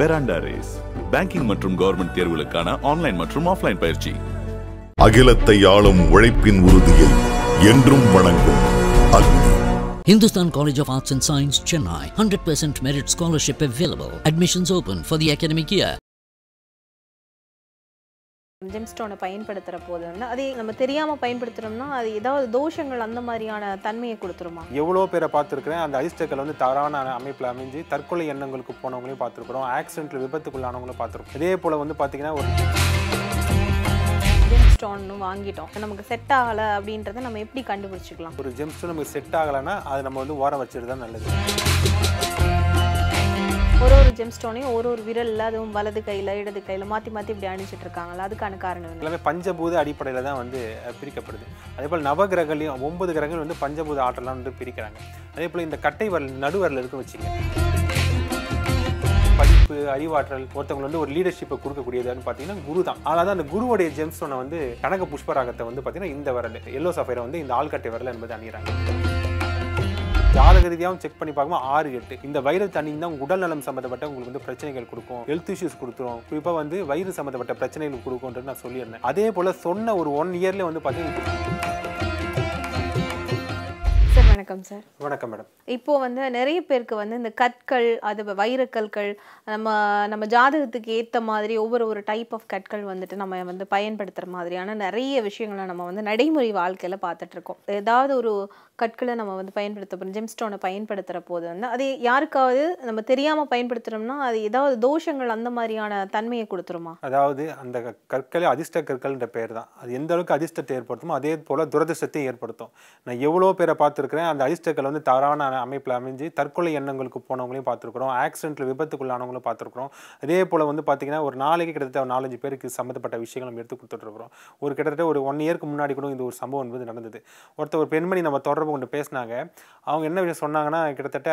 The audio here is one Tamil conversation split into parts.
பெராண்டா ரேஸ் பேங்கிங் மற்றும் கவர்மெண்ட் தேர்வுகளுக்கான ஆன்லைன் மற்றும் ஆஃப்லைன் பயிற்சி அகிலத்தை ஆளும் உழைப்பின் உறுதியை என்றும் வணங்கும் அக்னி Hindustan College of Arts and Science, Chennai. 100% merit scholarship available. Admissions open for the academic year ஜெம்ஸ்டோனை பயன்படுத்துகிற போது வந்து நம்ம தெரியாமல் பயன்படுத்துகிறோம்னா அது ஏதாவது தோஷங்கள் அந்த மாதிரியான தன்மையை கொடுத்துருமா எவ்வளோ பேரை பார்த்துருக்குறேன் அந்த அதிர்ஷ்டக்கள் வந்து தவறான அமைப்பில் அமைஞ்சு தற்கொலை எண்ணங்களுக்கு போனவங்களையும் பார்த்துருக்குறோம் ஆக்சிடென்ட்டில் விபத்துக்குள்ளானவங்களும் பார்த்துருக்கோம் இதே போல் வந்து பார்த்தீங்கன்னா ஒரு ஜெம்ஸ்டோன் வாங்கிட்டோம் நமக்கு செட் ஆகலை அப்படின்றத நம்ம எப்படி கண்டுபிடிச்சிக்கலாம் ஒரு ஜெம்ஸ்டோன் நமக்கு செட் ஆகலைன்னா அது நம்ம வந்து ஓரம் வச்சுட்டு தான் நல்லது ஒரு ஒரு ஜெம் ஸ்டோனையும் ஒரு ஒரு விரலில் அதுவும் வலது கையில் இடது கையில் மாற்றி மாற்றி இப்படி அணிச்சிட்டு இருக்காங்களா அதுக்கான காரணம் எல்லாமே பஞ்சபூத அடிப்படையில் தான் வந்து பிரிக்கப்படுது அதே போல் நவகிரகங்களையும் ஒன்பது கிரகங்கள் வந்து பஞ்சபூத ஆற்றலாம் வந்து பிரிக்கிறாங்க அதே போல் இந்த கட்டை வரல் நடுவரில் இருக்க வச்சுங்க படிப்பு அறிவாற்றல் ஒருத்தவங்க வந்து ஒரு லீடர்ஷிப்பை கொடுக்கக்கூடியதுன்னு பார்த்தீங்கன்னா குரு தான் அதாவது அந்த குருவுடைய ஜெம்ஸ்டோனை வந்து கனக புஷ்பராகத்தை வந்து பார்த்தீங்கன்னா இந்த வரல் எல்லோ சஃபைரை வந்து இந்த ஆள்கட்டை வரல என்பது அணிகிறாங்க ஜாதக ரீதியாகவும் செக் பண்ணி பார்க்கும்போது ஆறு எட்டு இந்த வைர தண்ணி தான் உடல் நலம் சம்மந்தப்பட்ட உங்களுக்கு வந்து பிரச்சனைகள் கொடுக்கும் ஹெல்த் இஷ்யூஸ் கொடுத்துரும் குறிப்பாக வந்து வயிறு சம்மந்தப்பட்ட பிரச்சனைகள் கொடுக்கும்ன்றது நான் சொல்லியிருந்தேன் அதே போல் சொன்ன ஒரு ஒன் இயர்ல வந்து பார்த்தீங்கன்னா வணக்கம் சார் வணக்கம் மேடம் இப்போ வந்து நிறைய பேருக்கு வந்து இந்த கற்கள் அது வைரக்கற்கள் நம்ம நம்ம ஜாதகத்துக்கு ஏற்ற மாதிரி ஒவ்வொரு ஒரு டைப் ஆஃப் கற்கள் வந்துட்டு நம்ம வந்து பயன்படுத்துகிற மாதிரியான நிறைய விஷயங்களை நம்ம வந்து நடைமுறை வாழ்க்கையில் பார்த்துட்ருக்கோம் ஏதாவது ஒரு கற்களை நம்ம வந்து பயன்படுத்த போகிறோம் ஜெம்ஸ்டோனை பயன்படுத்துகிற போது வந்து அது யாருக்காவது நம்ம தெரியாமல் பயன்படுத்துகிறோம்னா அது ஏதாவது தோஷங்கள் அந்த மாதிரியான தன்மையை கொடுத்துருமா அதாவது அந்த கற்களே அதிர்ஷ்ட கற்கள்ன்ற பேர் தான் அது எந்த அளவுக்கு அதிர்ஷ்டத்தை ஏற்படுத்துமோ அதே போல் துரதிர்ஷ்டத்தையும் ஏற்படுத்தும் நான் எவ்வளோ பேரை பார்த்துருக்குறேன் அந்த அதிர்ஷ்டக்கள் வந்து தவறான அமைப்பில் அமைஞ்சு தற்கொலை எண்ணங்களுக்கு போனவங்களையும் பார்த்துருக்குறோம் ஆக்சிடென்ட்டில் விபத்துக்குள்ளானவங்களும் பார்த்துருக்குறோம் அதே போல் வந்து பார்த்திங்கன்னா ஒரு நாளைக்கு கிட்டத்தட்ட நாலஞ்சு பேருக்கு சம்மந்தப்பட்ட விஷயங்கள் நம்ம எடுத்து கொடுத்துட்ருக்குறோம் ஒரு கிட்டத்தட்ட ஒரு ஒன் இயருக்கு முன்னாடி கூட இந்த ஒரு சம்பவம் வந்து நடந்தது ஒருத்தர் ஒரு பெண்மணி நம்ம தொடர்பு கொண்டு பேசினாங்க அவங்க என்ன விஷயம் சொன்னாங்கன்னா கிட்டத்தட்ட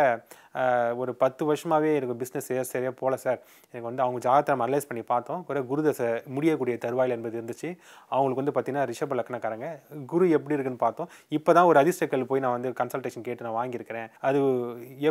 ஒரு பத்து வருஷமாகவே எனக்கு பிஸ்னஸ் சரியாக சரியாக போகல சார் எனக்கு வந்து அவங்க ஜாதகத்தை நம்ம அனலைஸ் பண்ணி பார்த்தோம் ஒரு குரு தசை முடியக்கூடிய தருவாயில் என்பது இருந்துச்சு அவங்களுக்கு வந்து பார்த்திங்கன்னா ரிஷப லக்னக்காரங்க குரு எப்படி இருக்குன்னு பார்த்தோம் இப்போ தான் ஒரு அதிர்ஷ்டக்கல் போய் நான் வந்து கன்சல்டேஷன் கேட்டு நான் வாங்கியிருக்கிறேன் அது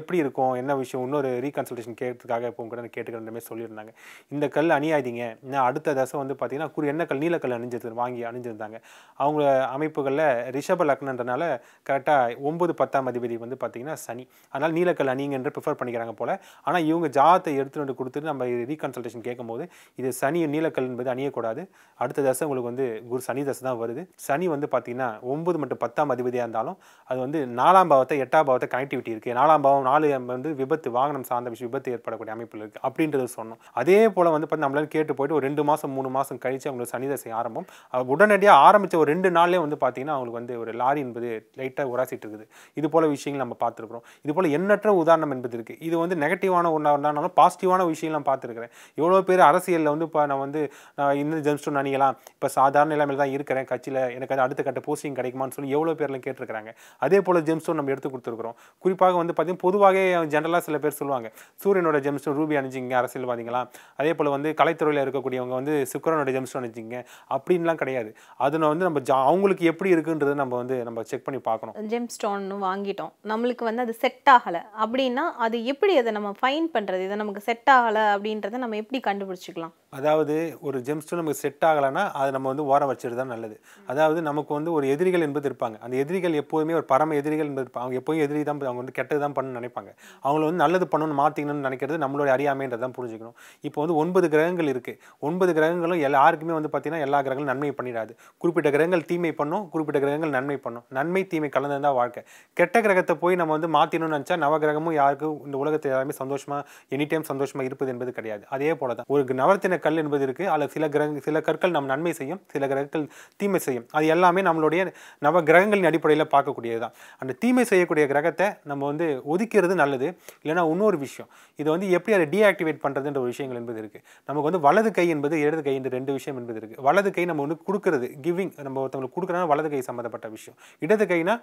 எப்படி இருக்கும் என்ன விஷயம் இன்னொரு ரீகன்சல்டேஷன் கேட்கறதுக்காக இப்போ கூட கேட்டுக்கிறேன் சொல்லியிருந்தாங்க இந்த கல் அணியாதீங்க நான் அடுத்த தசை வந்து பார்த்திங்கன்னா குரு என்ன கல் நீலக்கல் அணிஞ்சது வாங்கி அணிஞ்சிருந்தாங்க அவங்க அமைப்புகளில் ரிஷப லக்னன்றனால கரெக்டாக ஒம்பது பத்தாம் அதிபதி வந்து பார்த்திங்கன்னா சனி அதனால் நீலக்கல் அணிங்க என்று ப்ரிஃபர் பண்ணிக்கிறாங்க போல் ஆனால் இவங்க ஜாதத்தை எடுத்துகிட்டு கொடுத்துட்டு நம்ம ரீகன்சல்டேஷன் கேட்கும்போது இது சனி நீலக்கல் என்பது அணியக்கூடாது அடுத்த தசை உங்களுக்கு வந்து குரு சனி தசை தான் வருது சனி வந்து பார்த்திங்கன்னா ஒம்பது மற்றும் பத்தாம் அதிபதியாக இருந்தாலும் அது வந்து நாலாம் பாவத்தை எட்டாம் பாவத்தை கனெக்டிவிட்டி இருக்குது நாலாம் பாவம் நாலு வந்து விபத்து வாகனம் சார்ந்த விஷயம் விபத்து ஏற்படக்கூடிய அமைப்பில் இருக்குது அப்படின்றது சொன்னோம் அதே போல் வந்து பார்த்து நம்மளால கேட்டு போயிட்டு ஒரு ரெண்டு மாதம் மூணு மாதம் கழித்து அவங்களுக்கு சனி தசை ஆரம்பம் உடனடியாக ஆரம்பித்த ஒரு ரெண்டு நாள்லேயே வந்து பார்த்திங்கன்னா அவங்களுக்கு வந்து ஒரு லாரி என்பது லைட்டாக உராசிட்டு இருக்குது இது போல் விஷயங்கள் நம்ம பார்த்துருக்குறோம் இது போல் எண்ணற்ற உதாரணம் காரணம் என்பது இருக்குது இது வந்து நெகட்டிவான ஒன்றாக இருந்தாலும் பாசிட்டிவான விஷயம் நான் எவ்வளோ பேர் அரசியலில் வந்து இப்போ நான் வந்து நான் இன்னும் ஜெம்ஸ்டோன் அணியலாம் இப்போ சாதாரண நிலைமையில் தான் இருக்கிறேன் கட்சியில் எனக்கு அது அடுத்த கட்ட போஸ்டிங் கிடைக்குமான்னு சொல்லி எவ்வளோ பேர்லாம் கேட்டிருக்கிறாங்க அதே போல் ஜெம்ஸ்டோன் நம்ம எடுத்து கொடுத்துருக்குறோம் குறிப்பாக வந்து பார்த்திங்கன்னா பொதுவாகவே ஜென்ரலாக சில பேர் சொல்லுவாங்க சூரியனோட ஜெம்ஸ்டோன் ரூபி அணிஞ்சிங்க அரசியல் அரசியல்வாதிங்களா அதே போல் வந்து கலைத்துறையில் இருக்கக்கூடியவங்க வந்து சுக்கரனோட ஜெம்ஸ்டோன் அணிஞ்சிங்க அப்படின்லாம் கிடையாது அதில் வந்து நம்ம ஜா அவங்களுக்கு எப்படி இருக்குன்றது நம்ம வந்து நம்ம செக் பண்ணி பார்க்கணும் ஜெம்ஸ்டோன் வாங்கிட்டோம் நம்மளுக்கு வந்து அது செட் ஆகலை அப்படி அப்படின்னா அது எப்படி அதை நம்ம ஃபைன் பண்ணுறது இதை நமக்கு செட் ஆகலை அப்படின்றத நம்ம எப்படி கண்டுபிடிச்சிக்கலாம் அதாவது ஒரு ஜெம் ஸ்டோன் நமக்கு செட் ஆகலைன்னா அதை நம்ம வந்து ஓரம் வச்சுட்டு தான் நல்லது அதாவது நமக்கு வந்து ஒரு எதிரிகள் என்பது இருப்பாங்க அந்த எதிரிகள் எப்போதுமே ஒரு பரம எதிரிகள் என்பது இருப்பாங்க அவங்க எப்போயும் எதிரி தான் அவங்க வந்து கெட்டது தான் பண்ணணும்னு நினைப்பாங்க அவங்கள வந்து நல்லது பண்ணணும்னு மாற்றிக்கணும்னு நினைக்கிறது நம்மளோட தான் புரிஞ்சுக்கணும் இப்போ வந்து ஒன்பது கிரகங்கள் இருக்குது ஒன்பது கிரகங்களும் எல்லாருக்குமே வந்து பார்த்திங்கன்னா எல்லா கிரகங்களும் நன்மை பண்ணிடாது குறிப்பிட்ட கிரகங்கள் தீமை பண்ணும் குறிப்பிட்ட கிரகங்கள் நன்மை பண்ணும் நன்மை தீமை கலந்தது தான் வாழ்க்கை கெட்ட கிரகத்தை போய் நம்ம வந்து மாற்றணும்னு நினச்சா நவகிரகமும் யாருக்கும் இந்த உலகத்தில் யாருமே சந்தோஷமாக எனி டைம் சந்தோஷமா இருப்பது என்பது கிடையாது அதே போல தான் ஒரு நவரத்தின கல் என்பது இருக்கு அல்ல சில கிரக சில கற்கள் நம் நன்மை செய்யும் சில கிரகங்கள் தீமை செய்யும் அது எல்லாமே நம்மளுடைய நவ கிரகங்களின் அடிப்படையில் பார்க்கக்கூடியது தான் அந்த தீமை செய்யக்கூடிய கிரகத்தை நம்ம வந்து ஒதுக்கிறது நல்லது இல்லைன்னா இன்னொரு விஷயம் இது வந்து எப்படி அதை டீஆக்டிவேட் பண்றதுன்ற ஒரு விஷயங்கள் என்பது இருக்குது நமக்கு வந்து வலது கை என்பது இடது கை என்ற ரெண்டு விஷயம் என்பது இருக்கு வலது கை நம்ம வந்து கொடுக்கறது கிவிங் நம்ம ஒருத்தவங்களுக்கு கொடுக்குறாங்க வலது கை சம்மந்தப்பட்ட விஷயம் இடது கைனா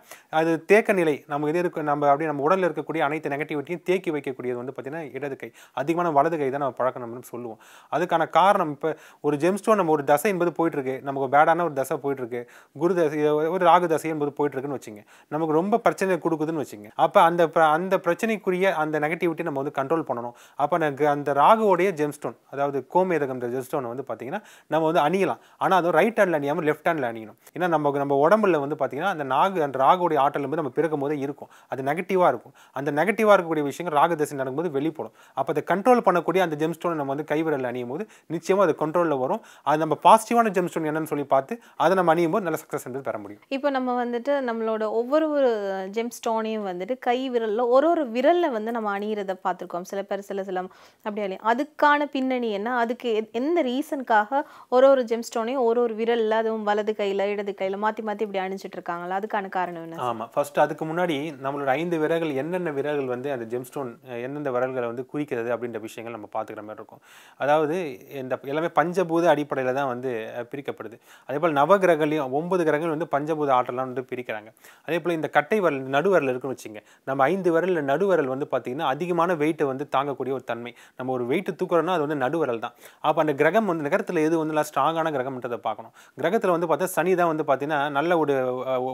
அது தேக்க நிலை நமக்கு இது இருக்கு நம்ம அப்படியே நம்ம உடலில் இருக்கக்கூடிய அனைத்து நெகட்டிவ் நெகட்டிவிட்டியும் தேக்கி வைக்கக்கூடியது வந்து பார்த்திங்கன்னா இடது கை அதிகமான வலது கை தான் நம்ம பழக்கணும்னு சொல்லுவோம் அதுக்கான காரணம் இப்போ ஒரு ஜெம்ஸ்டோன் நம்ம ஒரு தசை என்பது போயிட்டுருக்கு நமக்கு பேடான ஒரு தசை போயிட்டுருக்கு குரு தசை ஒரு ராகு தசை என்பது போயிட்டுருக்குன்னு வச்சுங்க நமக்கு ரொம்ப பிரச்சனை கொடுக்குதுன்னு வச்சுங்க அப்போ அந்த அந்த பிரச்சனைக்குரிய அந்த நெகட்டிவிட்டி நம்ம வந்து கண்ட்ரோல் பண்ணணும் அப்போ எனக்கு அந்த ராகுவோடைய ஜெம்ஸ்டோன் அதாவது கோமேதகம் ஜெம்ஸ்டோன் வந்து பார்த்திங்கன்னா நம்ம வந்து அணியலாம் ஆனால் அது ரைட் ஹேண்டில் அணியாமல் லெஃப்ட் ஹேண்டில் அணியணும் ஏன்னா நம்ம நம்ம உடம்புல வந்து பார்த்திங்கன்னா அந்த நாகு அந்த ராகுடைய ஆற்றல் வந்து நம்ம பிறக்கும் போதே இருக்கும் அது நெகட்டிவாக இருக்கும் அந்த நெகட்டிவாக மறைவாக இருக்கக்கூடிய விஷயங்கள் தசை நடக்கும்போது வெளிப்படும் அப்போ அதை கண்ட்ரோல் பண்ணக்கூடிய அந்த ஜெம் நம்ம வந்து கைவிரல் அணியும் போது நிச்சயமாக அது கண்ட்ரோலில் வரும் அது நம்ம பாசிட்டிவான ஜெம் ஸ்டோன் என்னன்னு சொல்லி பார்த்து அதை நம்ம அணியும் போது நல்ல சக்ஸஸ் வந்து பெற முடியும் இப்போ நம்ம வந்துட்டு நம்மளோட ஒவ்வொரு ஒரு ஜெம் ஸ்டோனையும் வந்துட்டு கை விரலில் ஒரு ஒரு விரலில் வந்து நம்ம அணியிறத பார்த்துருக்கோம் சில பேர் சில சில அப்படி அணி அதுக்கான பின்னணி என்ன அதுக்கு எந்த ரீசனுக்காக ஒரு ஒரு ஜெம் ஸ்டோனையும் ஒரு ஒரு விரலில் அதுவும் வலது கையில் இடது கையில் மாற்றி மாற்றி இப்படி அணிஞ்சிட்டு இருக்காங்களா அதுக்கான காரணம் என்ன ஆமாம் ஃபர்ஸ்ட் அதுக்கு முன்னாடி நம்மளோட ஐந்து விரல்கள் என்னென்ன விரல்கள் வந்து வந்து அந்த ஜெம்ஸ்டோன் எந்தெந்த விரல்களை வந்து குறிக்கிறது அப்படின்ற விஷயங்கள் நம்ம பார்த்துக்கிற மாதிரி இருக்கும் அதாவது இந்த எல்லாமே பஞ்சபூத அடிப்படையில் தான் வந்து பிரிக்கப்படுது அதே போல் நவகிரகங்களையும் ஒன்பது கிரகங்கள் வந்து பஞ்சபூத ஆற்றலாம் வந்து பிரிக்கிறாங்க அதே போல் இந்த கட்டை வரல் நடுவரல் இருக்குன்னு வச்சுங்க நம்ம ஐந்து விரல் நடுவரல் வந்து பார்த்திங்கன்னா அதிகமான வெயிட்டை வந்து தாங்கக்கூடிய ஒரு தன்மை நம்ம ஒரு வெயிட்டு தூக்குறோம்னா அது வந்து நடுவரல் தான் அப்போ அந்த கிரகம் வந்து நகரத்தில் எது வந்து நல்லா ஸ்ட்ராங்கான கிரகம்ன்றதை பார்க்கணும் கிரகத்தில் வந்து பார்த்தா சனி தான் வந்து பார்த்திங்கன்னா நல்ல ஒரு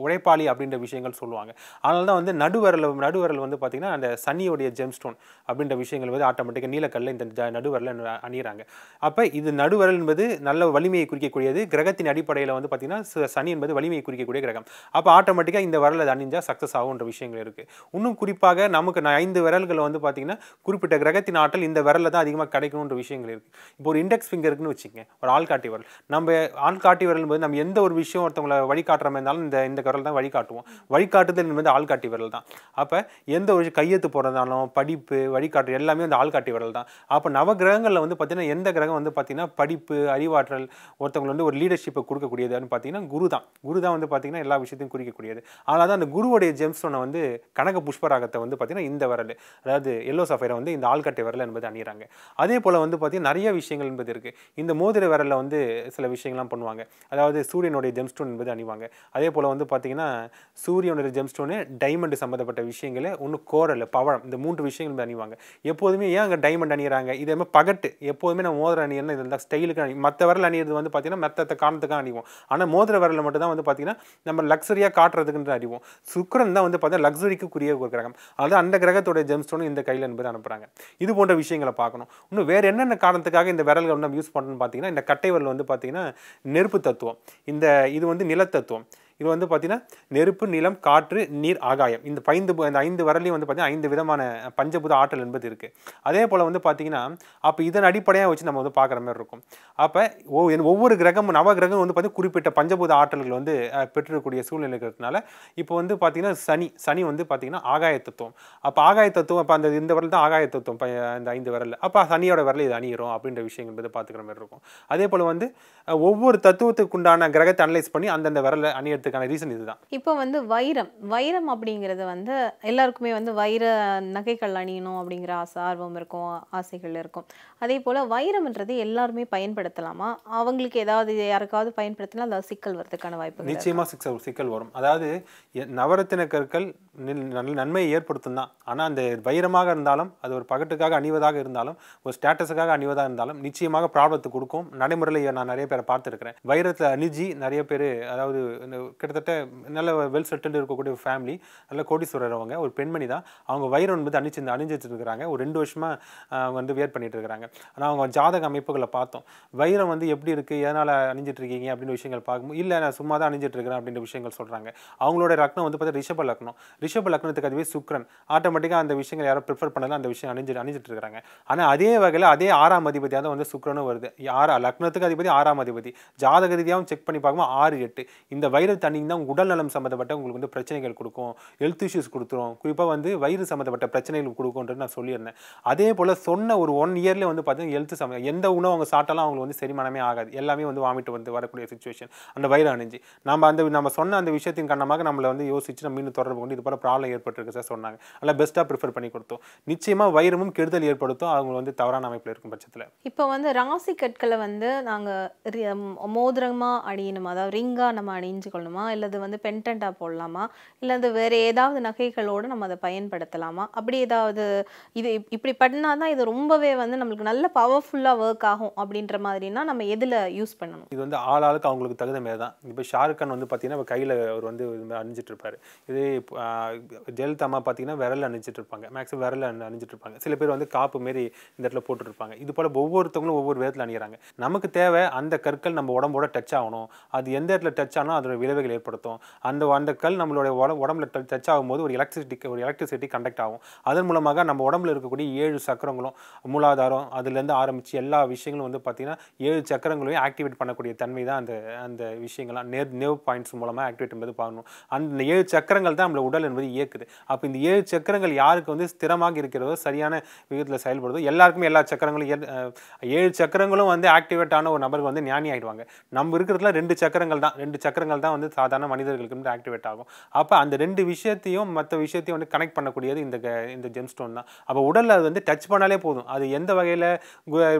உழைப்பாளி அப்படின்ற விஷயங்கள் சொல்லுவாங்க அதனால தான் வந்து நடுவரல் நடுவரல் வந்து பார்த்திங்கன்னா அந்த சனியோடைய ஜெம்ஸ்டோன் அப்படின்ற விஷயங்கள் வந்து ஆட்டோமேட்டிக்காக நீலக்கல்ல இந்த நடுவரில் அணியிறாங்க அப்போ இது நடுவரல் என்பது நல்ல வலிமையை குறிக்கக்கூடியது கிரகத்தின் அடிப்படையில் வந்து பார்த்திங்கன்னா சனி என்பது வலிமையை குறிக்கக்கூடிய கிரகம் அப்போ ஆட்டோமேட்டிக்காக இந்த வரல் அது அணிஞ்சால் சக்ஸஸ் ஆகுன்ற விஷயங்கள் இருக்குது இன்னும் குறிப்பாக நமக்கு ஐந்து விரல்களை வந்து பார்த்திங்கன்னா குறிப்பிட்ட கிரகத்தின் ஆற்றல் இந்த விரலில் தான் அதிகமாக கிடைக்கணுன்ற விஷயங்கள் இருக்குது இப்போ ஒரு இண்டெக்ஸ் ஃபிங்கர் இருக்குன்னு வச்சுக்கோங்க ஒரு ஆள்காட்டி வரல் நம்ம ஆள்காட்டி வரல் என்பது நம்ம எந்த ஒரு விஷயம் ஒருத்தவங்களை வழிகாட்டுற மாதிரி இருந்தாலும் இந்த இந்த விரல் தான் வழிகாட்டுவோம் வழிகாட்டுதல் என்பது ஆள்காட்டி விரல் தான் அப்போ எந்த ஒரு கையெழுத்து போகிறதாலும் படிப்பு வழிகாட்டு எல்லாமே அந்த ஆள்காட்டி விரல் தான் அப்போ நவ கிரகங்களில் வந்து பார்த்திங்கன்னா எந்த கிரகம் வந்து பார்த்திங்கன்னா படிப்பு அறிவாற்றல் ஒருத்தவங்களை வந்து ஒரு லீடர்ஷிப்பை கொடுக்கக்கூடியதுன்னு பார்த்திங்கன்னா குரு தான் குரு தான் வந்து பார்த்திங்கன்னா எல்லா விஷயத்தையும் குறிக்கக்கூடியது அதனால் தான் அந்த குருவுடைய ஜெம்ஸ்டோனை வந்து கனக புஷ்பராகத்தை வந்து பார்த்திங்கன்னா இந்த வரல் அதாவது எல்லோ சஃபைரை வந்து இந்த ஆள்காட்டி விரல் என்பது அணிகிறாங்க அதே போல் வந்து பார்த்திங்கன்னா நிறைய விஷயங்கள் என்பது இருக்குது இந்த மோதிர விரலில் வந்து சில விஷயங்கள்லாம் பண்ணுவாங்க அதாவது சூரியனுடைய ஜெம்ஸ்டோன் என்பது அணிவாங்க அதே போல் வந்து பார்த்திங்கன்னா சூரியனுடைய ஜெம்ஸ்டோனு டைமண்டு சம்மந்தப்பட்ட விஷயங்களை ஒன்று கோரல் பவழம் இந்த மூன்று விஷயங்கள் அணிவாங்க எப்போதுமே ஏன் அங்கே டைமண்ட் அணிகிறாங்க இதே மாதிரி பகட்டு எப்போதுமே நம்ம மோதிரம் அணியிருந்தால் இது தான் ஸ்டைலுக்கு அணி மற்ற வரல் அணியிறது வந்து பார்த்திங்கன்னா மற்ற காரணத்துக்காக அணிவோம் ஆனால் மோதிர விரலில் மட்டும் தான் வந்து பார்த்திங்கன்னா நம்ம லக்ஸரியாக காட்டுறதுக்குன்ற அறிவோம் சுக்கரன் தான் வந்து பார்த்தீங்கன்னா லக்ஸரிக்கு குறிய ஒரு கிரகம் அதாவது அந்த கிரகத்தோடைய ஜெம் ஸ்டோனும் இந்த கையில் என்பது அனுப்புகிறாங்க இது போன்ற விஷயங்களை பார்க்கணும் இன்னும் வேறு என்னென்ன காரணத்துக்காக இந்த விரல்கள் நம்ம யூஸ் பண்ணணும்னு பார்த்தீங்கன்னா இந்த கட்டை வரல் வந்து பார்த்திங்கன்னா நெருப்பு தத்துவம் இந்த இது வந்து நிலத்தத்துவம் இது வந்து பார்த்தீங்கன்னா நெருப்பு நிலம் காற்று நீர் ஆகாயம் இந்த பைந்து இந்த ஐந்து வரலையும் வந்து பார்த்தீங்கன்னா ஐந்து விதமான பஞ்சபூத ஆற்றல் என்பது இருக்குது அதே போல் வந்து பார்த்தீங்கன்னா அப்போ இதன் அடிப்படையாக வச்சு நம்ம வந்து பார்க்குற மாதிரி இருக்கும் அப்போ ஒவ்வொரு கிரகமும் நவ கிரகம் வந்து பார்த்திங்கன்னா குறிப்பிட்ட பஞ்சபூத ஆற்றல்கள் வந்து பெற்றிருக்கக்கூடிய சூழ்நிலை இருக்கிறதுனால இப்போ வந்து பார்த்திங்கன்னா சனி சனி வந்து பார்த்திங்கன்னா ஆகாய தத்துவம் அப்போ ஆகாய தத்துவம் அப்போ அந்த இந்த வரல் தான் ஆகாய தத்துவம் இந்த ஐந்து வரல் அப்போ சனியோட வரல இது அணியிரும் அப்படின்ற விஷயங்கள் என்பது பார்த்துக்கிற மாதிரி இருக்கும் அதே போல் வந்து ஒவ்வொரு தத்துவத்துக்குண்டான கிரகத்தை அனலைஸ் பண்ணி அந்தந்த வரலை அணியத்துக்கு ஆகிறதுக்கான ரீசன் இதுதான் இப்போ வந்து வைரம் வைரம் அப்படிங்கிறது வந்து எல்லாருக்குமே வந்து வைர நகைகள் அணியணும் அப்படிங்கிற ஆசை ஆர்வம் இருக்கும் ஆசைகள் இருக்கும் அதே போல் வைரம்ன்றது எல்லாருமே பயன்படுத்தலாமா அவங்களுக்கு ஏதாவது யாருக்காவது பயன்படுத்தினா அதாவது சிக்கல் வரதுக்கான வாய்ப்பு நிச்சயமாக சிக்கல் சிக்கல் வரும் அதாவது நவரத்தின கற்கள் நல்ல நன்மையை ஏற்படுத்தும் தான் ஆனால் அந்த வைரமாக இருந்தாலும் அது ஒரு பகட்டுக்காக அணிவதாக இருந்தாலும் ஒரு ஸ்டேட்டஸுக்காக அணிவதாக இருந்தாலும் நிச்சயமாக ப்ராப்ளத்தை கொடுக்கும் நடைமுறையில் நான் நிறைய பேரை பார்த்துருக்கிறேன் வைரத்தில் அணிஞ்சி நிறைய பேர் அதாவது கிட்டத்தட்ட நல்ல வெல் செட்டில்டு இருக்கக்கூடிய ஒரு ஃபேமிலி நல்ல கோடீஸ்வரர் அவங்க ஒரு பெண்மணி தான் அவங்க வைரம் என்பது அணிச்சு அணிஞ்சு வச்சுருக்கிறாங்க ஒரு ரெண்டு வருஷமாக வந்து வேர் பண்ணிட்டு இருக்கிறாங்க ஆனால் அவங்க ஜாதக அமைப்புகளை பார்த்தோம் வைரம் வந்து எப்படி இருக்குது எதனால் அணிஞ்சிட்டு இருக்கீங்க அப்படின்ற விஷயங்கள் பார்க்கும்போது இல்லை நான் சும்மா தான் அணிஞ்சிட்டு இருக்கிறேன் அப்படின்ற விஷயங்கள் சொல்கிறாங்க அவங்களோட ரக்னம் வந்து பார்த்தா ரிஷப லக்னம் ரிஷப லக்னத்துக்கு அதுவே சுக்ரன் ஆட்டோமேட்டிக்காக அந்த விஷயங்கள் யாரும் ப்ரிஃபர் பண்ணல அந்த விஷயம் அணிஞ்சு அணிஞ்சிட்டு இருக்காங்க ஆனால் அதே வகையில் அதே ஆறாம் அதிபதியாக தான் வந்து சுக்ரனும் வருது ஆறா லக்னத்துக்கு அதிபதி ஆறாம் அதிபதி ஜாதக ரீதியாகவும் செக் பண்ணி பார்க்கும்போது ஆறு எட்டு இந்த வைரல் தண்ணி தான் உடல் நலம் சம்மந்தப்பட்ட உங்களுக்கு வந்து பிரச்சனைகள் கொடுக்கும் ஹெல்த் இஷ்யூஸ் கொடுத்துரும் குறிப்பாக வந்து வயிறு சம்மந்தப்பட்ட பிரச்சனைகள் கொடுக்கும்ன்றது நான் சொல்லியிருந்தேன் அதே போல் சொன்ன ஒரு ஒன் இயர்லேயே வந்து பார்த்தீங்கன்னா ஹெல்த் சம்மந்த எந்த உணவு அவங்க சாப்பிட்டாலும் அவங்களுக்கு வந்து செரிமானமே ஆகாது எல்லாமே வந்து வாமிட்டு வந்து வரக்கூடிய சுச்சுவேஷன் அந்த வயிறு அணிஞ்சு நம்ம அந்த நம்ம சொன்ன அந்த விஷயத்தின் காரணமாக நம்மளை வந்து யோசிச்சு நம்ம மீண்டும் தொடர்பு கொண்டு இது போல ப்ராப்ளம் ஏற்பட்டிருக்கு சார் சொன்னாங்க அதில் பெஸ்ட்டாக ப்ரிஃபர் பண்ணி கொடுத்தோம் நிச்சயமாக வைரமும் கெடுதல் ஏற்படுத்தும் அவங்க வந்து தவறான அமைப்பில் இருக்கும் பட்சத்தில் இப்போ வந்து ராசி கற்களை வந்து நாங்கள் மோதிரமாக அணியணுமா அதாவது ரிங்காக நம்ம அணிஞ்சு கொள்ளணுமா இல்லது வந்து பென்டென்ட்டாக போடலாமா இல்லை வேறு ஏதாவது நகைகளோடு நம்ம அதை பயன்படுத்தலாமா அப்படி ஏதாவது இது இப்படி பண்ணால் தான் இது ரொம்பவே வந்து நம்மளுக்கு நல்ல பவர்ஃபுல்லாக ஒர்க் ஆகும் அப்படின்ற மாதிரினா நம்ம எதில் யூஸ் பண்ணணும் இது வந்து ஆளாளுக்கு அவங்களுக்கு தகுந்த மாதிரி தான் இப்போ ஷாருக்கான் வந்து பார்த்தீங்கன்னா கையில் அவர் வந்து அணிஞ்சிட்டு இருப்பார் இது ஜெயலலிதா அம்மா பார்த்தீங்கன்னா விரல் அணிஞ்சிட்டு இருப்பாங்க மேக்ஸிமம் விரல் அணிஞ்சிட்டு இருப்பாங்க சில பேர் வந்து காப்பு மாரி இந்த இடத்துல போட்டுருப்பாங்க இது போல் ஒவ்வொருத்தவங்களும் ஒவ்வொரு விதத்தில் அணிகிறாங்க நமக்கு தேவை அந்த கற்கள் நம்ம உடம்போட டச் ஆகணும் அது எந்த இடத்துல டச் ஆனால் அதோட விளைவுகள் ஏற்படுத்தும் அந்த அந்த கல் நம்மளுடைய உட உடம்புல டச் ஆகும்போது ஒரு எலக்ட்ரிசிட்டி ஒரு எலக்ட்ரிசிட்டி கண்டக்ட் ஆகும் அதன் மூலமாக நம்ம உடம்புல இருக்கக்கூடிய ஏழு சக்கரங்களும் மூலாதாரம் அதுலேருந்து ஆரம்பித்து எல்லா விஷயங்களும் வந்து பார்த்திங்கன்னா ஏழு சக்கரங்களையும் ஆக்டிவேட் பண்ணக்கூடிய தன்மை தான் அந்த அந்த விஷயங்கள்லாம் நேர் நேவ் பாயிண்ட்ஸ் மூலமாக ஆக்டிவேட் என்பது பார்க்கணும் அந்த ஏழு சக்கரங்கள் தான் நம்மளை உடல் என்பது இயக்குது அப்போ இந்த ஏழு சக்கரங்கள் யாருக்கு வந்து ஸ்திரமாக இருக்கிறதோ சரியான விகிதத்தில் செயல்படுதோ எல்லாருக்குமே எல்லா சக்கரங்களும் ஏழு சக்கரங்களும் வந்து ஆக்டிவேட் ஆன ஒரு நபர்கள் வந்து ஞானி ஆகிடுவாங்க நம்ம இருக்கிறதுல ரெண்டு சக்கரங்கள் தான் ரெண்டு சக்கரங்கள் தான் வந்து சாதாரண மனிதர்களுக்கு வந்து ஆக்டிவேட் ஆகும் அப்போ அந்த ரெண்டு விஷயத்தையும் மற்ற விஷயத்தையும் வந்து கனெக்ட் பண்ணக்கூடியது இந்த இந்த ஜெம் ஸ்டோன் தான் அப்போ உடலில் அது வந்து டச் பண்ணாலே போதும் அது எந்த வகையில்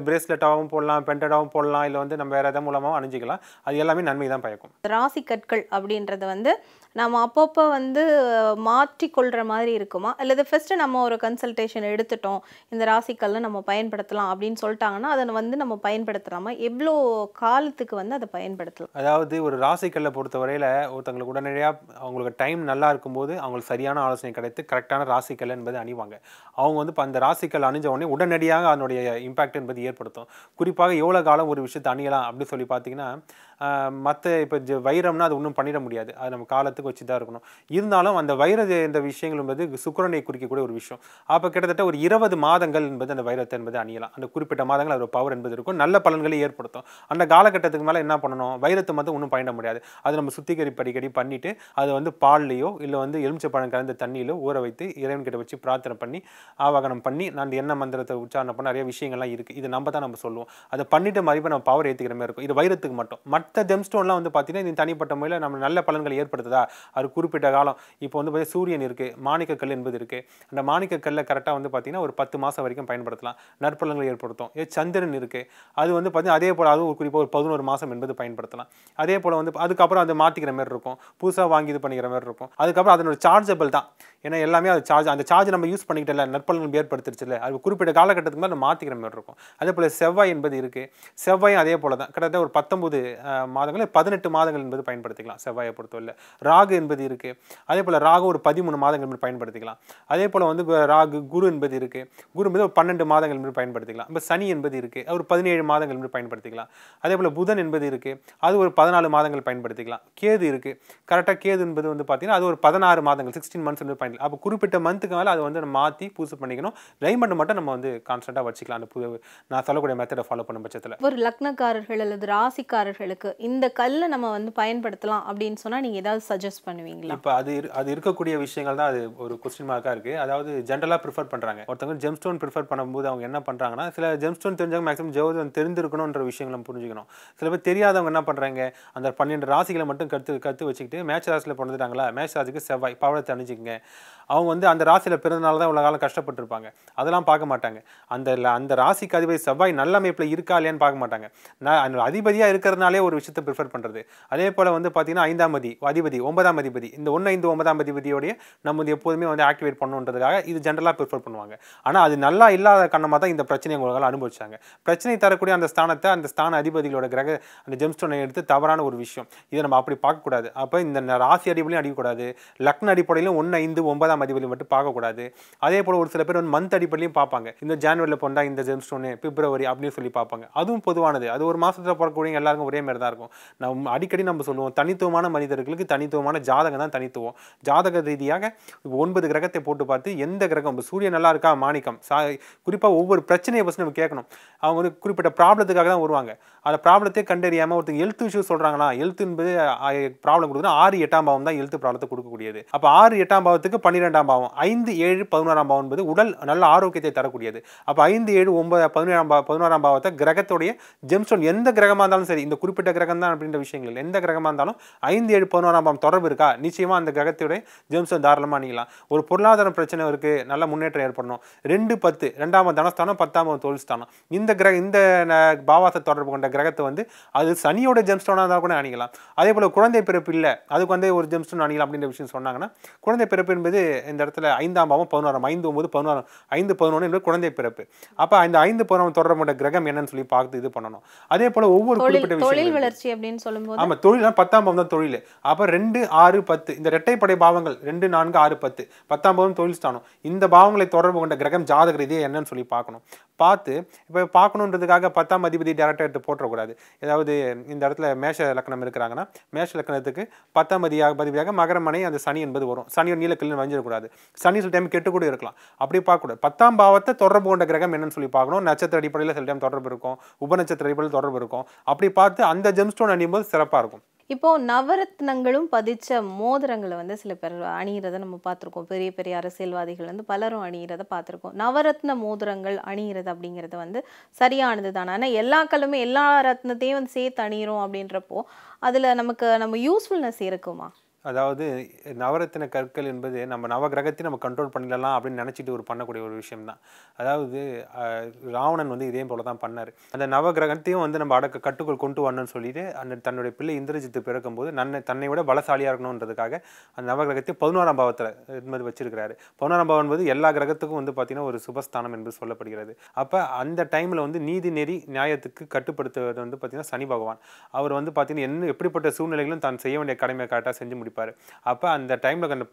பிரேஸ்லெட்டாகவும் போடலாம் பென்டடாகவும் போடலாம் இல்லை வந்து நம்ம வேறு எதாவது மூலமாகவும் அணிஞ்சிக்கலாம் அது எல்லாமே நன்மை தான் பயக்கும் ராசி கற்கள் அப்படின்றது வந்து நம்ம அப்பப்போ வந்து மாற்றிக்கொள்கிற மாதிரி இருக்குமா அல்லது ஃபஸ்ட்டு நம்ம ஒரு கன்சல்டேஷன் எடுத்துட்டோம் இந்த ராசிக்கல்ல நம்ம பயன்படுத்தலாம் அப்படின்னு சொல்லிட்டாங்கன்னா அதை வந்து நம்ம பயன்படுத்தலாமா எவ்வளோ காலத்துக்கு வந்து அதை பயன்படுத்தலாம் அதாவது ஒரு ராசிக்கல்லை பொறுத்தவரையில் ஒருத்தங்களுக்கு உடனடியாக அவங்களுக்கு டைம் நல்லா இருக்கும்போது அவங்களுக்கு சரியான ஆலோசனை கிடைத்து கரெக்டான ராசிக்கல் என்பது அணிவாங்க அவங்க வந்து இப்போ அந்த ராசிக்கல் அணிஞ்ச உடனே உடனடியாக அதனுடைய இம்பேக்ட் என்பது ஏற்படுத்தும் குறிப்பாக எவ்வளோ காலம் ஒரு விஷயத்தை அணியலாம் அப்படின்னு சொல்லி பார்த்தீங்கன்னா மற்ற இப்போ வைரம்னா அது ஒன்றும் பண்ணிட முடியாது அது நம்ம காலத்துக்கு வச்சு தான் இருக்கணும் இருந்தாலும் அந்த வைர இந்த விஷயங்கள் என்பது சுக்கரனை குறிக்கக்கூடிய ஒரு விஷயம் அப்போ கிட்டத்தட்ட ஒரு இருபது மாதங்கள் என்பது அந்த வைரத்தை என்பது அணியலாம் அந்த குறிப்பிட்ட மாதங்கள் அதோட பவர் என்பது இருக்கும் நல்ல பலன்களை ஏற்படுத்தும் அந்த காலகட்டத்துக்கு மேலே என்ன பண்ணணும் வைரத்தை மட்டும் ஒன்றும் பண்ணிட முடியாது அது நம்ம சுத்திகரிப்பு அடிக்கடி பண்ணிவிட்டு அதை வந்து பால்லையோ இல்லை வந்து எலுமிச்சை பழம் கலந்த தண்ணியிலோ ஊற வைத்து இறைவன்கிட்ட வச்சு பிரார்த்தனை பண்ணி ஆவாகனம் பண்ணி நான் என்ன மந்திரத்தை உச்சாரணம் பண்ண நிறைய விஷயங்கள்லாம் இருக்குது இது நம்ம தான் நம்ம சொல்லுவோம் அதை பண்ணிட்டு மறுபடியும் நம்ம பவர் ஏற்றுக்கிற மாதிரி இருக்கும் இது வைரத்துக்கு மட்டும் மற்ற மற்ற ஜெம்ஸ்டோன்லாம் வந்து பார்த்தீங்கன்னா இது தனிப்பட்ட முறையில் நம்ம நல்ல பலன்களை ஏற்படுத்துதா அது குறிப்பிட்ட காலம் இப்போ வந்து பார்த்தீங்கன்னா சூரியன் இருக்குது மாணிக்கக்கல் என்பது இருக்குது அந்த மாணிக்கக்கல்லை கரெக்டாக வந்து பார்த்திங்கன்னா ஒரு பத்து மாதம் வரைக்கும் பயன்படுத்தலாம் நற்பலன்களை ஏற்படுத்தும் ஏ சந்திரன் இருக்குது அது வந்து பார்த்திங்கன்னா அதே போல் அதுவும் ஒரு குறிப்பாக ஒரு பதினோரு மாதம் என்பது பயன்படுத்தலாம் அதே போல் வந்து அதுக்கப்புறம் அதை மாற்றிக்கிற மாதிரி இருக்கும் புதுசாக வாங்கி இது பண்ணிக்கிற மாதிரி இருக்கும் அதுக்கப்புறம் அதனோட சார்ஜபிள் தான் ஏன்னா எல்லாமே அது சார்ஜ் அந்த சார்ஜ் நம்ம யூஸ் பண்ணிக்கிட்டல நற்பலன்கள் இல்லை அது குறிப்பிட்ட காலகட்டத்துக்கு மேலே மாற்றிக்கிற மாதிரி இருக்கும் அதே போல் செவ்வாய் என்பது இருக்குது செவ்வாயும் அதே போல் தான் கிட்டத்தட்ட ஒரு பத்தொம்பது மாதங்கள் பதினெட்டு மாதங்கள் என்பது பயன்படுத்திக்கலாம் செவ்வாயை பொறுத்தவரை ராகு என்பது இருக்குது அதே போல் ராகு ஒரு பதிமூணு மாதங்கள் என்பது பயன்படுத்திக்கலாம் அதே போல் வந்து ராகு குரு என்பது இருக்குது குரு என்பது ஒரு பன்னெண்டு மாதங்கள் என்பது பயன்படுத்திக்கலாம் இப்போ சனி என்பது இருக்குது ஒரு பதினேழு மாதங்கள் என்பது பயன்படுத்திக்கலாம் அதே போல் புதன் என்பது இருக்குது அது ஒரு பதினாலு மாதங்கள் பயன்படுத்திக்கலாம் கேது இருக்குது கரெக்டாக கேது என்பது வந்து பார்த்திங்கன்னா அது ஒரு பதினாறு மாதங்கள் சிக்ஸ்டீன் மந்த்ஸ் என்பது பயன்படுத்தி அப்போ குறிப்பிட்ட மந்த்துக்கு மேலே அதை வந்து நம்ம மாற்றி புதுசு பண்ணிக்கணும் லைமெண்ட் மட்டும் நம்ம வந்து கான்ஸ்டண்ட்டாக வச்சுக்கலாம் அந்த புது நான் சொல்லக்கூடிய மெத்தடை ஃபாலோ பண்ணும் பட்சத்தில் ஒரு லக்னக்காரர்கள் அல்லது ராசிக்காரர்களுக்கு இருக்கு இந்த கல்லை நம்ம வந்து பயன்படுத்தலாம் அப்படின்னு சொன்னால் நீங்கள் ஏதாவது சஜஸ்ட் பண்ணுவீங்களா இப்போ அது அது இருக்கக்கூடிய விஷயங்கள் தான் அது ஒரு கொஸ்டின் மார்க்காக இருக்குது அதாவது ஜென்ரலாக ப்ரிஃபர் பண்ணுறாங்க ஒருத்தவங்க ஜெம் ஸ்டோன் ப்ரிஃபர் பண்ணும்போது அவங்க என்ன பண்ணுறாங்கன்னா சில ஜெம் ஸ்டோன் தெரிஞ்சவங்க மேக்ஸிமம் ஜோதிடம் தெரிஞ்சிருக்கணும்ன்ற விஷயங்களும் புரிஞ்சுக்கணும் சில பேர் தெரியாதவங்க என்ன பண்ணுறாங்க அந்த பன்னெண்டு ராசிகளை மட்டும் கருத்து கருத்து வச்சுக்கிட்டு மேட்ச் ராசியில் பிறந்துட்டாங்களா மேட்ச் ராசிக்கு செவ்வாய் பவளை அணிஞ்சிக்கங்க அவங்க வந்து அந்த ராசியில் பிறந்தனால தான் இவ்வளோ காலம் கஷ்டப்பட்டுருப்பாங்க அதெல்லாம் பார்க்க மாட்டாங்க அந்த அந்த ராசிக்கு அதிபதி செவ்வாய் நல்ல அமைப்பில் இருக்கா இல்லையான்னு பார்க்க மாட்டாங்க நான் அதிபதியாக இருக்கிறதுனாலே ஒரு விஷயத்தை ப்ரிஃபர் பண்ணுறது அதே போல் வந்து பார்த்திங்கன்னா ஐந்தாம் மதி அதிபதி ஒன்பதாம் அதிபதி இந்த ஒன்று ஐந்து ஒன்பதாம் அதிபதியோடைய நம்ம வந்து எப்போதுமே வந்து ஆக்டிவேட் பண்ணுன்றதுக்காக இது ஜென்ரலாக ப்ரிஃபர் பண்ணுவாங்க ஆனால் அது நல்லா இல்லாத கண்ணமாக தான் இந்த பிரச்சனை உங்களால் அனுபவிச்சாங்க பிரச்சனை தரக்கூடிய அந்த ஸ்தானத்தை அந்த ஸ்தான அதிபதிகளோட கிரக அந்த ஜெம்ஸ்டோனை எடுத்து தவறான ஒரு விஷயம் இதை நம்ம அப்படி பார்க்கக்கூடாது அப்போ இந்த ராசி அடிப்படையிலும் அடிக்கக்கூடாது லக்ன அடிப்படையிலும் ஒன்று ஐந்து ஒன்பதாம் அதிபதியும் மட்டும் பார்க்கக்கூடாது அதே போல் ஒரு சில பேர் வந்து மந்த் அடிப்படையிலையும் பார்ப்பாங்க இந்த ஜான்வரியில் போண்டா இந்த ஜெம்ஸ்டோனு பிப்ரவரி அப்படின்னு சொல்லி பார்ப்பாங்க அதுவும் பொதுவானது அது ஒரு மாதத்தில் பிறக்கக்கூடிய எல்லாருக்கும் ஒரே மாதிரி தான் தான் இருக்கும் நம்ம அடிக்கடி நம்ம சொல்லுவோம் தனித்துவமான மனிதர்களுக்கு தனித்துவமான ஜாதகம் தான் தனித்துவம் ஜாதக ரீதியாக ஒன்பது கிரகத்தை போட்டு பார்த்து எந்த கிரகம் இப்போ சூரியன் நல்லா இருக்கா மாணிக்கம் சா குறிப்பாக ஒவ்வொரு பிரச்சனையை பற்றி நம்ம கேட்கணும் அவங்க வந்து குறிப்பிட்ட ப்ராப்ளத்துக்காக தான் வருவாங்க அந்த ப்ராப்ளத்தை கண்டறியாமல் ஒருத்தர் ஹெல்த் இஷ்யூ சொல்கிறாங்களா ஹெல்த் என்பது ப்ராப்ளம் கொடுக்குறது ஆறு எட்டாம் பாவம் தான் ஹெல்த் ப்ராப்ளத்தை கொடுக்கக்கூடியது அப்போ ஆறு எட்டாம் பாவத்துக்கு பன்னிரெண்டாம் பாவம் ஐந்து ஏழு பதினோராம் பாவம் என்பது உடல் நல்ல ஆரோக்கியத்தை தரக்கூடியது அப்போ ஐந்து ஏழு ஒன்பது பதினேழாம் பதினோராம் பாவத்தை கிரகத்துடைய ஜெம்ஸ்டோன் எந்த கிரகமாக இருந்தாலும் சரி இந்த குறிப்பிட்ட கிரகம் தான் அப்படின்ற விஷயங்கள் எந்த கிரகமாக இருந்தாலும் ஐந்து ஏழு பதினோராம் தொடர்பு இருக்கா நிச்சயமாக அந்த கிரகத்துடைய ஜெம்ஸும் தாராளமாக அணிக்கலாம் ஒரு பொருளாதார பிரச்சனை இருக்குது நல்ல முன்னேற்றம் ஏற்படணும் ரெண்டு பத்து ரெண்டாம் தனஸ்தானம் பத்தாம் தோல்ஸ்தானம் இந்த கிரக இந்த பாவாச தொடர்பு கொண்ட கிரகத்தை வந்து அது சனியோட ஜெம்ஸ்டோனாக இருந்தால் கூட அணிக்கலாம் அதே போல் குழந்தை பிறப்பு இல்லை அதுக்கு வந்து ஒரு ஜெம்ஸ்டோன் அணிக்கலாம் அப்படின்ற விஷயம் சொன்னாங்கன்னா குழந்தை பிறப்பு என்பது இந்த இடத்துல ஐந்தாம் பாவம் பதினோராம் ஐந்து ஒம்பது பதினோராம் ஐந்து பதினொன்று என்பது குழந்தை பிறப்பு அப்போ இந்த ஐந்து பதினொன்று தொடர்பு கொண்ட கிரகம் என்னன்னு சொல்லி பார்த்து இது பண்ணணும் அதே போல் ஒவ்வொரு குறிப்பிட்ட விஷயம் வளர்ச்சி அப்படின்னு சொல்லும்போது ஆமாம் தொழில்னா பத்தாம் பாவம் தான் தொழில் அப்ப ரெண்டு ஆறு பத்து இந்த ரெட்டைப்படை பாவங்கள் ரெண்டு நான்கு ஆறு பத்து பத்தாம் பாவம் தொழில் ஸ்தானம் இந்த பாவங்களை தொடர்பு கொண்ட கிரகம் ஜாதகர் இதே என்னன்னு சொல்லி பார்க்கணும் பார்த்து இப்போ பார்க்கணுன்றதுக்காக பத்தாம் அதிபதி டேரக்டர் எடுத்து போட்டுறக்கூடாது ஏதாவது இந்த இடத்துல மேஷ லக்கணம் இருக்கிறாங்கன்னா மேஷ லக்கணத்துக்கு பத்தாம் அதிபதியாக பதிவியாக மகரமனை அந்த சனி என்பது வரும் சனியோட நீலக்கல்லில் வஞ்சிடக்கூடாது சனி சில டைம் கெட்டு கூட இருக்கலாம் அப்படி பார்க்கக்கூடாது பத்தாம் பாவத்தை தொடர்பு கொண்ட கிரகம் என்னன்னு சொல்லி பார்க்கணும் நட்சத்திர அடிப்படையில் சில டைம் தொடர்பு இருக்கும் உபநட்சத்திர அடிப்படையில் தொடர்பு இருக்கும் அப்படி பார்த்து அந்த ஜெம்ஸ்டோன் அணியும் போது சிறப்பாக இருக்கும் இப்போது நவரத்னங்களும் பதிச்ச மோதிரங்களை வந்து சில பேர் அணிகிறத நம்ம பார்த்துருக்கோம் பெரிய பெரிய அரசியல்வாதிகள் வந்து பலரும் அணிகிறத பார்த்துருக்கோம் நவரத்ன மோதிரங்கள் அணிகிறது அப்படிங்கிறது வந்து சரியானது தான் ஆனால் எல்லா கலமே எல்லா ரத்னத்தையும் வந்து சேர்த்து அணியிறோம் அப்படின்றப்போ அதில் நமக்கு நம்ம யூஸ்ஃபுல்னஸ் இருக்குமா அதாவது நவரத்தின கற்கள் என்பது நம்ம நவகிரகத்தையும் நம்ம கண்ட்ரோல் பண்ணிடலாம் அப்படின்னு நினச்சிட்டு ஒரு பண்ணக்கூடிய ஒரு விஷயம் தான் அதாவது ராவணன் வந்து இதே போல தான் பண்ணார் அந்த நவகிரகத்தையும் வந்து நம்ம அடக்க கட்டுக்குள் கொண்டு வரணும்னு சொல்லிட்டு அந்த தன்னுடைய பிள்ளை இந்திரஜித்து பிறக்கும்போது நன்னை தன்னை விட பலசாலியாக இருக்கணுன்றதுக்காக அந்த நவகிரகத்தை பதினோராம் பாவத்தில் என்பது வச்சிருக்கிறாரு பதினோராம் பாவம் என்பது எல்லா கிரகத்துக்கும் வந்து பார்த்திங்கன்னா ஒரு சுபஸ்தானம் என்பது சொல்லப்படுகிறது அப்போ அந்த டைமில் வந்து நீதி நெறி நியாயத்துக்கு கட்டுப்படுத்துவது வந்து பார்த்தீங்கன்னா சனி பகவான் அவர் வந்து பார்த்தீங்கன்னா என்ன எப்படிப்பட்ட சூழ்நிலைகளும் தான் செய்ய வேண்டிய கடமை காட்டாக செஞ்சு முடிப்பார் அப்போ அந்த டைமில் அந்த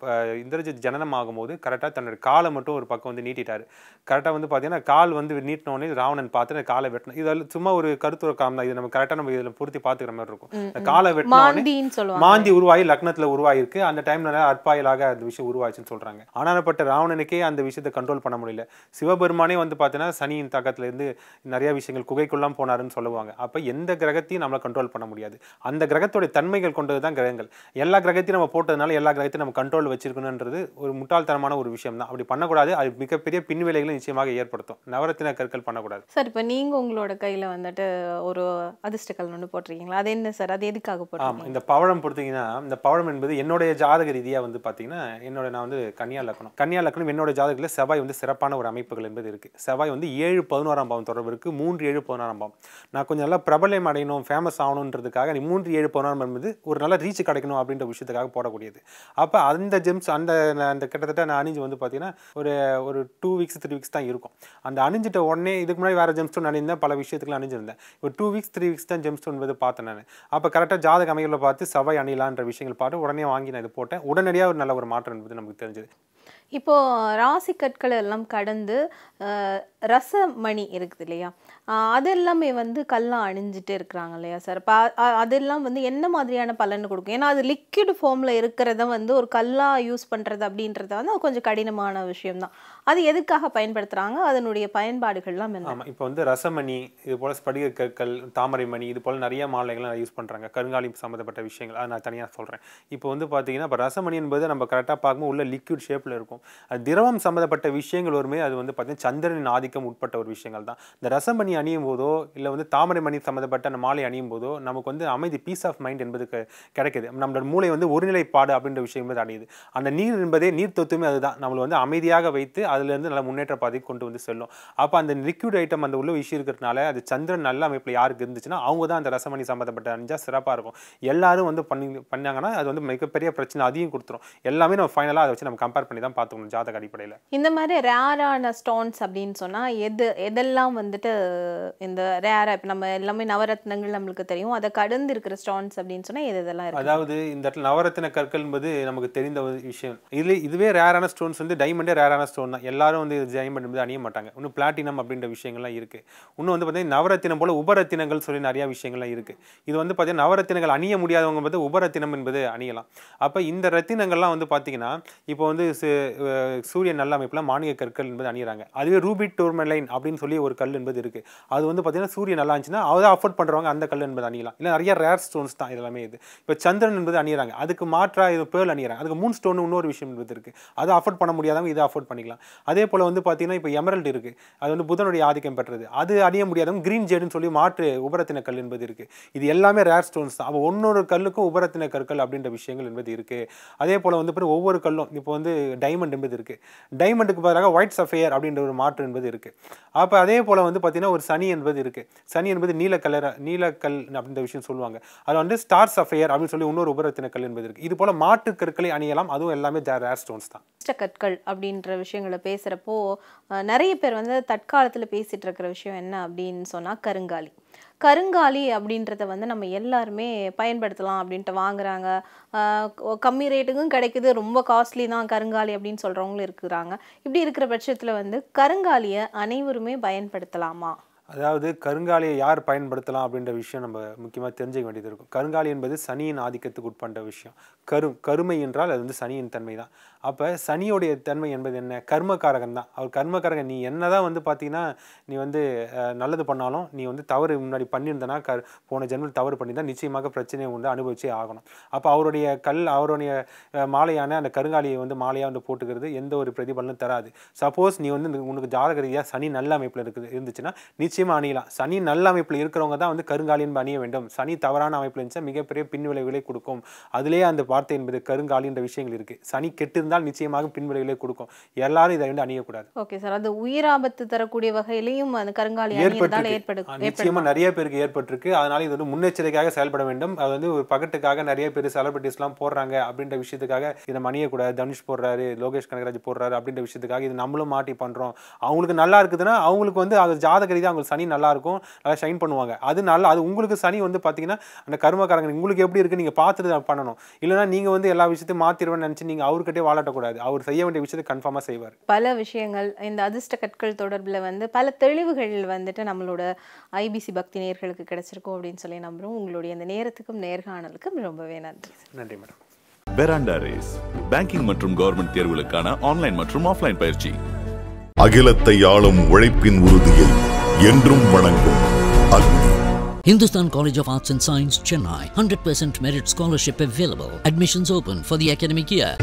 இந்திரஜித் ஜனனம் ஆகும்போது கரெக்டாக தன்னோட காலை மட்டும் ஒரு பக்கம் வந்து நீட்டிட்டார் கரெக்டாக வந்து பார்த்தீங்கன்னா கால் வந்து நீட்டினோடனே ராவணன் பார்த்து அந்த காலை வெட்டணும் இதில் சும்மா ஒரு கருத்துற காம் தான் இது நம்ம கரெக்டாக நம்ம இதில் பூர்த்தி பார்த்துக்கிற மாதிரி இருக்கும் காலை வெட்டினோடனே மாந்தி உருவாகி லக்னத்தில் உருவாகிருக்கு அந்த டைமில் அற்பாயலாக அந்த விஷயம் உருவாச்சுன்னு சொல்கிறாங்க ஆனாலப்பட்ட ராவணனுக்கே அந்த விஷயத்தை கண்ட்ரோல் பண்ண முடியல சிவபெருமானே வந்து பார்த்தீங்கன்னா சனியின் தாக்கத்திலேருந்து நிறைய விஷயங்கள் குகைக்குள்ளாம் போனாருன்னு சொல்லுவாங்க அப்போ எந்த கிரகத்தையும் நம்மளை கண்ட்ரோல் பண்ண முடியாது அந்த கிரகத்துடைய தன்மைகள் கொண்டது தான் கிரகங்கள் எல்லா கிரகத்தையும் கிரகத்தையும் நம்ம போட்டதுனால எல்லா கிரகத்தையும் நம்ம கண்ட்ரோல் வச்சிருக்கணுன்றது ஒரு முட்டாள்தனமான ஒரு விஷயம் தான் அப்படி பண்ணக்கூடாது அது மிகப்பெரிய பின்விளைகளை நிச்சயமாக ஏற்படுத்தும் நவரத்தின கற்கள் பண்ணக்கூடாது சார் இப்போ நீங்கள் உங்களோட கையில் வந்துட்டு ஒரு அதிர்ஷ்டக்கல் ஒன்று போட்டிருக்கீங்களா அது என்ன சார் அது எதுக்காக போட்டோம் இந்த பவழம் பொறுத்தீங்கன்னா இந்த பவழம் என்பது என்னுடைய ஜாதக ரீதியாக வந்து பார்த்தீங்கன்னா என்னோட நான் வந்து கன்னியா லக்கணம் கன்னியா லக்கணம் என்னோட ஜாதகத்தில் செவ்வாய் வந்து சிறப்பான ஒரு அமைப்புகள் என்பது இருக்குது செவ்வாய் வந்து ஏழு பதினோராம் பாவம் தொடர்பு இருக்குது மூன்று ஏழு பதினோராம் பாவம் நான் கொஞ்சம் நல்லா பிரபலம் அடையணும் ஃபேமஸ் ஆகணுன்றதுக்காக நீ மூன்று ஏழு பதினோராம் என்பது ஒரு நல்ல ரீச் கிடைக்கணும் அப்படின்ற விஷயத்துக்காக எதிராக போடக்கூடியது அப்போ அந்த ஜெம்ஸ் அந்த அந்த கிட்டத்தட்ட நான் அணிஞ்சு வந்து பார்த்தீங்கன்னா ஒரு ஒரு டூ வீக்ஸ் த்ரீ வீக்ஸ் தான் இருக்கும் அந்த அணிஞ்சிட்ட உடனே இதுக்கு முன்னாடி வேறு ஜெம் ஸ்டோன் பல விஷயத்துக்குலாம் அணிஞ்சிருந்தேன் இப்போ டூ வீக்ஸ் த்ரீ வீக்ஸ் தான் ஜெம் ஸ்டோன் வந்து பார்த்தேன் நான் அப்போ கரெக்டாக ஜாதக அமைகளை பார்த்து சவாய் அணிலான்ற விஷயங்கள் பார்த்து உடனே வாங்கி நான் இது போட்டேன் உடனடியாக ஒரு நல்ல ஒரு மாற்றம் என்பது நமக்கு தெரிஞ்சது இப்போது ராசி கற்களை எல்லாம் கடந்து ரசமணி இருக்குது இல்லையா அது எல்லாமே வந்து கல்லாம் அணிஞ்சிட்டே இருக்கிறாங்க இல்லையா சார் இப்போ அதெல்லாம் வந்து என்ன மாதிரியான பலன் கொடுக்கும் ஏன்னா அது லிக்விட் ஃபார்மில் இருக்கிறத வந்து ஒரு கல்லாக யூஸ் பண்ணுறது அப்படின்றத வந்து கொஞ்சம் கடினமான விஷயம்தான் அது எதுக்காக பயன்படுத்துகிறாங்க அதனுடைய பயன்பாடுகள்லாம் என்ன ஆமாம் இப்போ வந்து ரசமணி இது போல் ஸ்படிக கற்கள் தாமரை மணி இது போல் நிறைய மாலைகள்லாம் யூஸ் பண்ணுறாங்க கருங்காலி சம்மந்தப்பட்ட விஷயங்கள் அதை நான் தனியாக சொல்கிறேன் இப்போ வந்து பார்த்தீங்கன்னா இப்போ ரசமணி என்பது நம்ம கரெக்டாக பார்க்கும்போது உள்ள லிக்விட் ஷேப்பில் இருக்கும் அது திரவம் சம்மந்தப்பட்ட விஷயங்கள் ஒருமே அது வந்து பார்த்தீங்கன்னா சந்திரனின் ஆதிக்கம் உட்பட்ட ஒரு விஷயங்கள் தான் இந்த ரசமணி அணியும் போதோ இல்லை வந்து தாமரை மணி சம்மந்தப்பட்ட அந்த மாலை அணியும் போதோ நமக்கு வந்து அமைதி பீஸ் ஆஃப் மைண்ட் என்பது கிடைக்குது நம்மளோட மூளை வந்து ஒருநிலைப்பாடு அப்படின்ற விஷயம் அடையுது அந்த நீர் என்பதே நீர் தொத்துமே அதுதான் நம்மளை வந்து அமைதியாக வைத்து அதுலேருந்து நல்ல முன்னேற்ற பாதைக்கு கொண்டு வந்து செல்லும் அப்போ அந்த லிக்விட் ஐட்டம் அந்த உள்ள விஷயம் இருக்கிறதுனால அது சந்திரன் நல்ல அமைப்பில் யாருக்கு இருந்துச்சுன்னா அவங்க தான் அந்த ரசமணி சம்மந்தப்பட்ட அணிஞ்சால் சிறப்பாக இருக்கும் எல்லாரும் வந்து பண்ணி பண்ணாங்கன்னா அது வந்து மிகப்பெரிய பிரச்சனை அதையும் கொடுத்துரும் எல்லாமே நம்ம ஃபைனலாக அதை வச்சு நம்ம கம்பேர் பண்ணி தான் பார்த்துக்கணும் ஜாதக அடிப்படையில் இந்த மாதிரி ரேரான ஸ்டோன்ஸ் அப்படின்னு சொன்னால் எது எதெல்லாம் வந்துட்டு இந்த ரேரா இப்போ நம்ம எல்லாமே நவரத்னங்கள் நம்மளுக்கு தெரியும் அதை கடந்து இருக்கிற ஸ்டோன்ஸ் அப்படின்னு சொன்னால் இது இதெல்லாம் இருக்கு அதாவது இந்த இடத்துல நவரத்ன கற்கள் என்பது நமக்கு தெரிந்த ஒரு விஷயம் இதுல இதுவே ரேரான ஸ்டோன்ஸ் வந்து டைமண்டே ரேரான ஸ்டோன் தான் எல்லாரும் வந்து டைமண்ட் வந்து அணிய மாட்டாங்க இன்னும் பிளாட்டினம் அப்படின்ற விஷயங்கள்லாம் இருக்குது இன்னும் வந்து பார்த்தீங்கன்னா நவரத்தினம் போல் உபரத்தினங்கள் சொல்லி நிறையா விஷயங்கள்லாம் இருக்குது இது வந்து பார்த்தீங்கன்னா நவரத்தினங்கள் அணிய முடியாதவங்க வந்து உபரத்தினம் என்பது அணியலாம் அப்போ இந்த ரத்தினங்கள்லாம் வந்து பார்த்தீங்கன்னா இப்போ வந்து சூரியன் நல்ல அமைப்புலாம் மாணிக கற்கள் என்பது அணியிறாங்க அதுவே ரூபிட் டோர்மலைன் அப்படின்னு சொல்லி ஒரு கல் என்பது இருக்குது அது வந்து பார்த்திங்கன்னா சூரியன் நல்லா இருந்துச்சுன்னா அதை அஃபோர்ட் பண்ணுறவங்க அந்த கல் என்பது அணியலாம் இல்லை நிறைய ரேர் ஸ்டோன்ஸ் தான் இதெல்லாமே இது இப்போ சந்திரன் என்பது அணியிறாங்க அதுக்கு மாற்றாக இது பேர் அணியிறாங்க அதுக்கு மூணு ஸ்டோன் இன்னொரு விஷயம் என்பது இருக்குது அதை அஃபோர்ட் பண்ண முடியாதவங்க இதை அஃபோர்ட் பண்ணிக்கலாம் அதே போல் வந்து பார்த்திங்கன்னா இப்போ எமரல்டு இருக்குது அது வந்து புதனுடைய ஆதிக்கம் பெற்றது அது அணிய முடியாதவங்க க்ரீன் ஜேடுன்னு சொல்லி மாற்று உபரத்தின கல் என்பது இருக்குது இது எல்லாமே ரேர் ஸ்டோன்ஸ் தான் அப்போ ஒன்னொரு கல்லுக்கும் உபரத்தின கற்கள் அப்படின்ற விஷயங்கள் என்பது இருக்குது அதே போல் வந்து பிறகு ஒவ்வொரு கல்லும் இப்போ வந்து டைமண்ட் என்பது இருக்குது டைமண்டுக்கு பதிலாக ஒயிட் சஃபையர் அப்படின்ற ஒரு மாற்று என்பது இருக்குது அப்போ அதே போல் வந்து பார்த்திங்கன்னா ஒரு சனி என்பது இருக்குது சனி என்பது நீலக்கல்லர நீலக்கல் அப்படின்ற விஷயம் சொல்லுவாங்க அது வந்து ஸ்டார் சஃபையர் அப்படின்னு சொல்லி இன்னொரு உபரத்தின கல் என்பது இருக்குது இது போல் மாட்டு கற்களை அணியலாம் அதுவும் எல்லாமே ரேர் ஸ்டோன்ஸ் தான் கற்கள் அப்படின்ற விஷயங்களை பேசுகிறப்போ நிறைய பேர் வந்து தற்காலத்தில் பேசிகிட்டு இருக்கிற விஷயம் என்ன அப்படின்னு சொன்னால் கருங்காலி கருங்காலி அப்படின்றத வந்து நம்ம எல்லாருமே பயன்படுத்தலாம் அப்படின்ட்டு வாங்குறாங்க கம்மி ரேட்டுக்கும் கிடைக்குது ரொம்ப காஸ்ட்லி தான் கருங்காலி அப்படின்னு சொல்கிறவங்களும் இருக்கிறாங்க இப்படி இருக்கிற பட்சத்தில் வந்து கருங்காலியை அனைவருமே பயன்படுத்தலாமா அதாவது கருங்காலியை யார் பயன்படுத்தலாம் அப்படின்ற விஷயம் நம்ம முக்கியமாக தெரிஞ்சுக்க வேண்டியது இருக்கும் கருங்காலி என்பது சனியின் ஆதிக்கத்துக்கு உட்பட்ட விஷயம் கரும் கருமை என்றால் அது வந்து சனியின் தன்மை தான் அப்போ சனியோடைய தன்மை என்பது என்ன கர்மகாரகன் தான் அவர் கர்மகாரகன் நீ என்ன தான் வந்து பார்த்தீங்கன்னா நீ வந்து நல்லது பண்ணாலும் நீ வந்து தவறு முன்னாடி பண்ணியிருந்தனா க போன ஜென்மில் தவறு பண்ணி தான் நிச்சயமாக பிரச்சனையை வந்து அனுபவிச்சே ஆகணும் அப்போ அவருடைய கல் அவருடைய மாலையான அந்த கருங்காலியை வந்து மாலையாக வந்து போட்டுக்கிறது எந்த ஒரு பிரதிபலனும் தராது சப்போஸ் நீ வந்து உனக்கு ஜாதக ரீதியாக சனி நல்ல அமைப்பில் இருக்குது இருந்துச்சுன்னா நிச்சயமாக அணியலாம் சனி நல்ல அமைப்பில் இருக்கிறவங்க தான் வந்து கருங்காலி அணிய வேண்டும் சனி தவறான அமைப்பில் இருந்துச்சா மிகப்பெரிய பின்விளைவுகளை கொடுக்கும் அதிலே அந்த வார்த்தை என்பது கருங்காலின்ற விஷயங்கள் இருக்குது சனி கெட்டு இருந்தால் நிச்சயமாக பின்விளைவுகளை கொடுக்கும் எல்லாரும் இதை வந்து அணியக்கூடாது ஓகே சார் அது உயிர் ஆபத்து தரக்கூடிய வகையிலையும் அந்த கருங்காலி ஏற்பட்டு நிச்சயமா நிறைய பேருக்கு ஏற்பட்டிருக்கு அதனால இது வந்து முன்னெச்சரிக்கையாக செயல்பட வேண்டும் அது வந்து ஒரு பகட்டுக்காக நிறைய பேர் செலிபிரிட்டிஸ் எல்லாம் போடுறாங்க அப்படின்ற விஷயத்துக்காக இதை மணியக்கூடாது தனுஷ் போடுறாரு லோகேஷ் கனகராஜ் போடுறாரு அப்படின்ற விஷயத்துக்காக இது நம்மளும் மாட்டி பண்றோம் அவங்களுக்கு நல்லா இருக்குதுன்னா அவங்களுக்கு வந்து அது ஜாதக ரீதியாக அவங்களுக்கு சனி நல்லா இருக்கும் நல்லா ஷைன் பண்ணுவாங்க அது நல்லா அது உங்களுக்கு சனி வந்து பார்த்தீங்கன்னா அந்த கருமக்காரங்க உங்களுக்கு எப்படி இருக்கு நீங்க பார்த்துட்டு பண்ணணும் இல்லைன்னா நீங்க வந்து எல்லா விஷயத்தையும் மாற்றிடுவேன்னு நினைச்சு நீங்க அவர்கிட்ட தாளாட்டக்கூடாது அவர் செய்ய வேண்டிய விஷயத்தை கன்ஃபார்மாக செய்வார் பல விஷயங்கள் இந்த அதிர்ஷ்ட கற்கள் தொடர்பில் வந்து பல தெளிவுகள் வந்துட்டு நம்மளோட ஐபிசி பக்தி நேர்களுக்கு கிடைச்சிருக்கும் அப்படின்னு சொல்லி நம்புகிறோம் உங்களுடைய இந்த நேரத்துக்கும் நேர்காணலுக்கும் ரொம்பவே நன்றி நன்றி மேடம் பெராண்டா ரேஸ் பேங்கிங் மற்றும் கவர்மெண்ட் தேர்வுகளுக்கான ஆன்லைன் மற்றும் ஆஃப்லைன் பயிற்சி அகிலத்தை ஆளும் உழைப்பின் உறுதியை என்றும் வணங்கும் அக்னி Hindustan College of Arts and Science, Chennai. 100% merit scholarship available. Admissions open for the academic year.